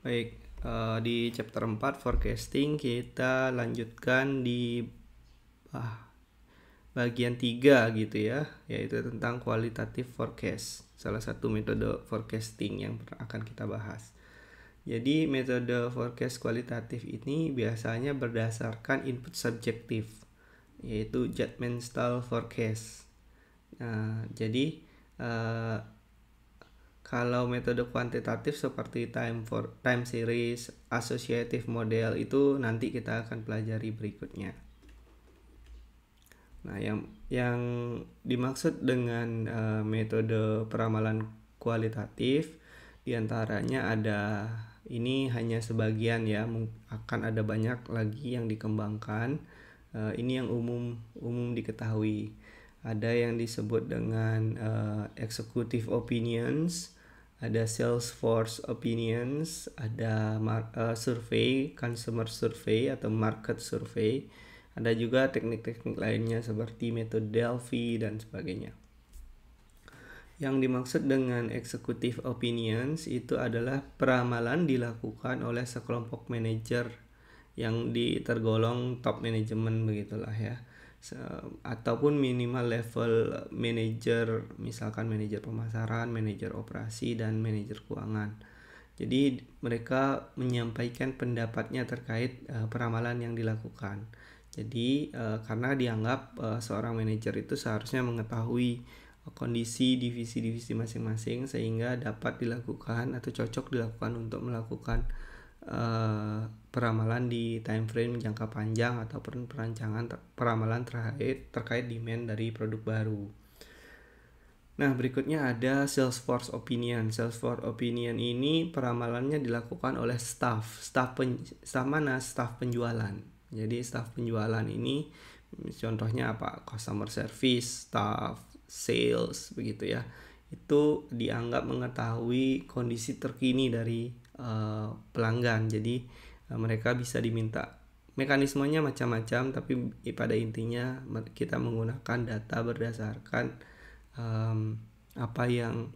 Baik, uh, di chapter 4 forecasting kita lanjutkan di ah, bagian 3 gitu ya, yaitu tentang kualitatif forecast. Salah satu metode forecasting yang akan kita bahas. Jadi metode forecast kualitatif ini biasanya berdasarkan input subjektif yaitu judgmental forecast. Nah, jadi eh, kalau metode kuantitatif seperti time for time series, associative model itu nanti kita akan pelajari berikutnya. Nah, yang yang dimaksud dengan uh, metode peramalan kualitatif diantaranya ada ini hanya sebagian ya akan ada banyak lagi yang dikembangkan uh, ini yang umum umum diketahui ada yang disebut dengan uh, executive opinions ada Salesforce Opinions, ada uh, eh, survei, consumer survey atau market survey. Ada juga teknik-teknik lainnya seperti metode Delphi dan sebagainya. Yang dimaksud dengan executive opinions itu adalah peramalan dilakukan oleh sekelompok manajer yang ditergolong tergolong top management begitulah ya ataupun minimal level manager misalkan manajer pemasaran, manajer operasi dan manajer keuangan. Jadi mereka menyampaikan pendapatnya terkait uh, eh, peramalan yang dilakukan. Jadi uh, karena dianggap uh, seorang manajer itu seharusnya mengetahui kondisi divisi-divisi masing-masing sehingga dapat dilakukan atau cocok dilakukan untuk melakukan Eh, peramalan di time frame jangka panjang ataupun perancangan ter peramalan terkait terkait demand dari produk baru. Nah, berikutnya ada Salesforce Opinion. Salesforce Opinion ini peramalannya dilakukan oleh staff, staff pen, staff mana? Staff penjualan. Jadi staff penjualan ini contohnya apa? Customer service, staff sales begitu ya. Itu dianggap mengetahui kondisi terkini dari Eh, pelanggan jadi eh, mereka bisa diminta mekanismenya macam-macam tapi pada intinya kita menggunakan data berdasarkan um, apa yang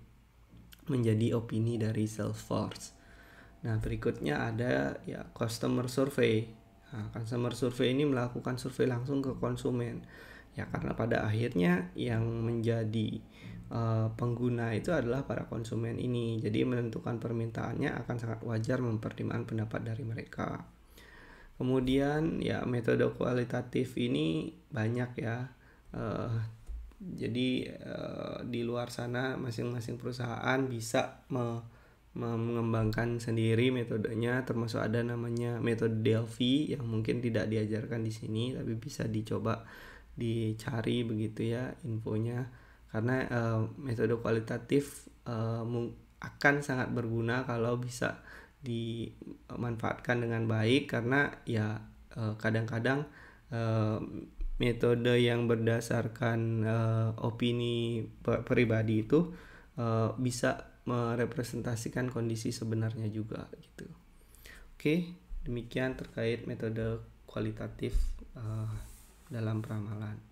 menjadi opini dari Salesforce. Nah berikutnya ada ya customer survey. Nah, customer survey ini melakukan survei langsung ke konsumen ya karena pada akhirnya yang menjadi uh, pengguna itu adalah para konsumen ini jadi menentukan permintaannya akan sangat wajar mempertimbangkan pendapat dari mereka kemudian ya metode kualitatif ini banyak ya uh, jadi uh, di luar sana masing-masing perusahaan bisa me mengembangkan sendiri metodenya termasuk ada namanya metode Delphi yang mungkin tidak diajarkan di sini tapi bisa dicoba dicari begitu ya infonya karena e, metode kualitatif e, akan sangat berguna kalau bisa dimanfaatkan dengan baik karena ya eh, kadang-kadang e, metode yang berdasarkan e, opini pribadi itu e, bisa merepresentasikan kondisi sebenarnya juga gitu. Oke, demikian terkait metode kualitatif uh, dalam peramalan.